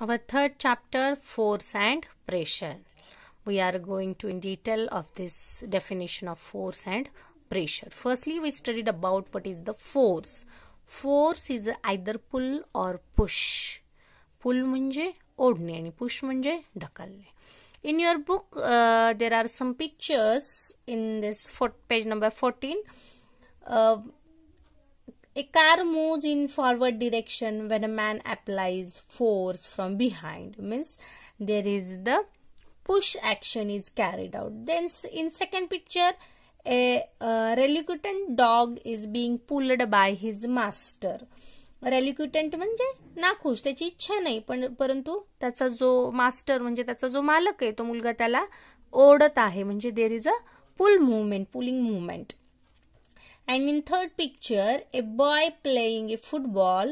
our third chapter force and pressure we are going to in detail of this definition of force and pressure firstly we studied about what is the force force is either pull or push pull manje odne ani push manje dhakalne in your book uh, there are some pictures in this page number 14 uh, A car moves in forward direction when a man applies force from behind. Means there is the push action is carried out. Then in second picture, a uh, reluctant dog is being pulled by his master. रेल्युक्युटंट म्हणजे नाखुश त्याची इच्छा नाही पण परंतु त्याचा जो master म्हणजे त्याचा जो मालक आहे तो मुलगा त्याला ओढत आहे म्हणजे there is a pull movement pulling movement and in third picture a boy playing a football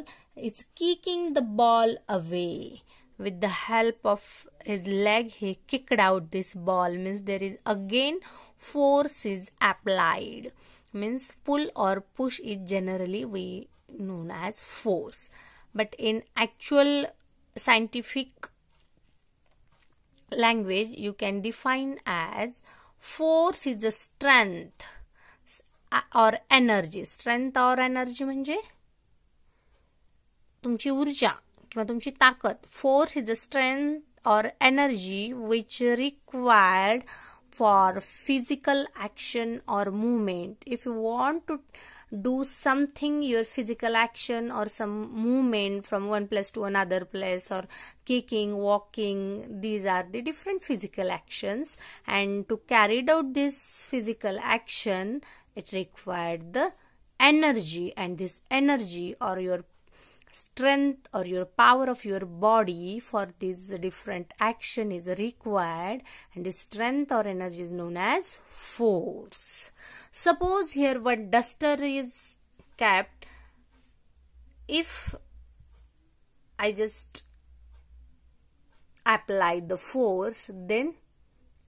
is kicking the ball away with the help of his leg he kicked out this ball means there is again force is applied means pull or push is generally we known as force but in actual scientific language you can define as force is a strength और energy strength और energy म्हणजे तुमची ऊर्जा किंवा तुमची ताकद force is a strength और energy which required for physical action और movement if you want to do something your physical action or some movement from one place to another place or kicking walking these are the different physical actions and to carry out this physical action it required the energy and this energy or your strength or your power of your body for this different action is required and this strength or energy is known as force. Suppose here what duster is kept. If I just apply the force then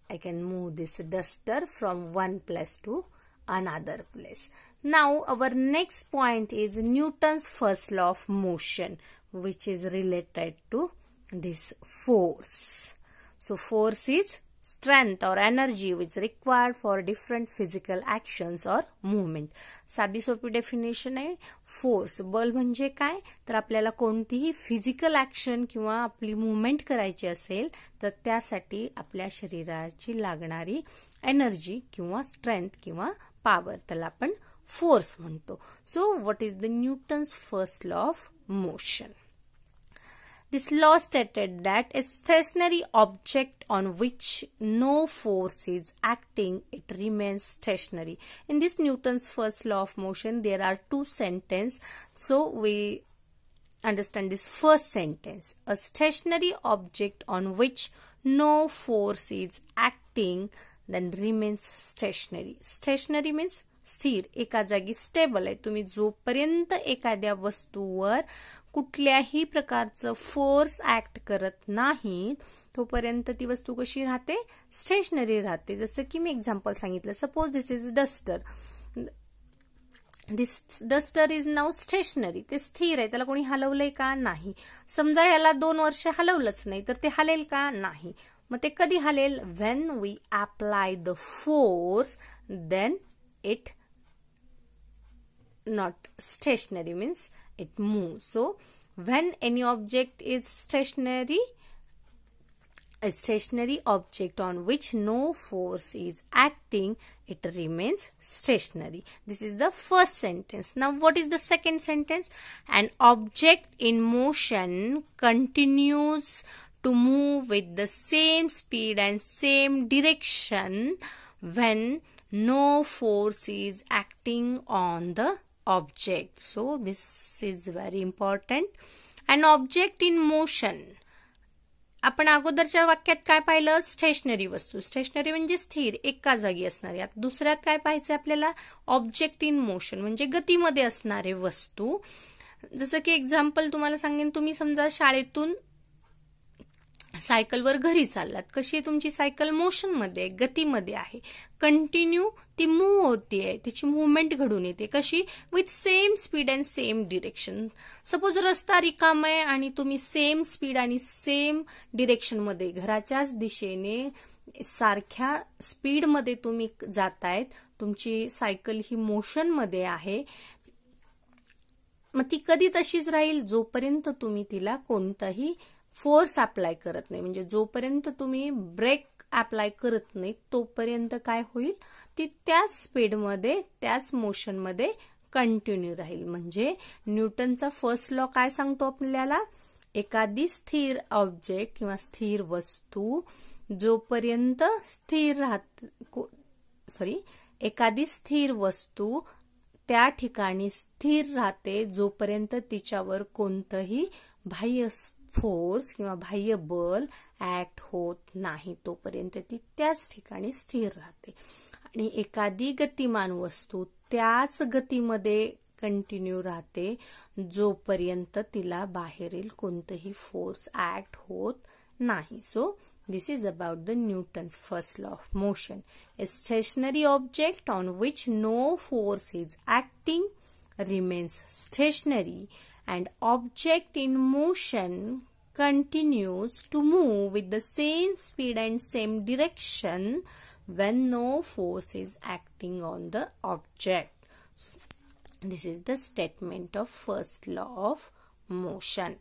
I can move this duster from one place to another place. Now our next point is Newton's first law of motion which is related to this force. So force is strength or energy which is required for different physical actions or movement. साधी सोपी definition आहे force बल म्हणजे काय तर आपल्याला कोणतीही physical action किंवा आपली मुवमेंट करायची असेल तर त्यासाठी आपल्या शरीराची लागणारी एनर्जी किंवा स्ट्रेंथ किंवा power thalapan, force, फोर्स म्हणतो So, what is the Newton's first law of motion? This law stated that a stationary object on which no force is acting, it remains stationary. In this Newton's first law of motion, there are two sentences. So we understand this first sentence. A stationary object on which no force is acting then remains stationary stationary means स्थिर एका जागी stable आहे तुम्ही जोपर्यंत एखाद्या वस्तूवर कुठल्याही प्रकारचं फोर्स ऍक्ट करत नाहीत तोपर्यंत ती वस्तू कशी राहते स्टेशनरी राहते जसं की मी एक्झाम्पल सांगितलं suppose this is duster this duster is now stationary ते स्थिर आहे त्याला कोणी हलवलंय का नाही समजा याला दोन वर्ष हलवलंच नाही तर ते हलेल का नाही मग ते when we apply the force, then it not stationary means it moves so when any object is stationary a stationary object on which no force is acting it remains stationary this is the first sentence now what is the second sentence an object in motion continues to move with the same speed and same direction when no force is acting on the object. So this is very important. An object in motion. आपण अगोदरच्या वाक्यात काय पाहिलं stationery वस्तू stationery म्हणजे स्थिर एका जागी असणारी आता दुसऱ्यात काय पाहायचं आपल्याला ऑब्जेक्ट इन मोशन म्हणजे गतीमध्ये असणारे वस्तू जसं की एक्झाम्पल तुम्हाला सांगेन तुम्ही समजा शाळेतून सायकलवर घरी चाललात कशी आहे तुमची सायकल मोशनमध्ये गतीमध्ये आहे कंटिन्यू ती मूव्ह आहे तिची मुवमेंट घडून येते कशी with same speed and same direction suppose रस्ता रिकाम आहे आणि तुम्ही सेम स्पीड आणि सेम डिरेक्शनमध्ये घराच्याच दिशेने सारख्या स्पीडमध्ये तुम्ही जातायत तुमची सायकल ही मोशनमध्ये आहे मग ती कधी तशीच राहील जोपर्यंत तुम्ही तिला कोणताही फोर्स अप्लाय करत नाही म्हणजे जोपर्यंत तुम्ही ब्रेक अप्लाय करत नाही तोपर्यंत काय होईल ती त्याच स्पीडमध्ये त्याच मोशनमध्ये कंटिन्यू राहील म्हणजे न्यूटनचा फर्स्ट लॉ काय सांगतो आपल्याला एखादी स्थिर ऑब्जेक्ट किंवा स्थिर वस्तू जोपर्यंत स्थिर राहत सॉरी एखादी स्थिर वस्तू त्या ठिकाणी स्थिर राहते जोपर्यंत तिच्यावर कोणतंही बाह्य फोर्स किंवा बाह्य बल ऍक्ट होत नाही तोपर्यंत ती त्याच ठिकाणी स्थिर राहते आणि एखादी गतिमान वस्तू त्याच गतीमध्ये कंटिन्यू राहते जोपर्यंत तिला बाहेरील कोणतंही फोर्स ऍक्ट होत नाही so this is about the Newton first law of motion a stationary object on which no force is acting remains stationary and object in motion continues to move with the same speed and same direction when no force is acting on the object. This is the statement of first law of motion.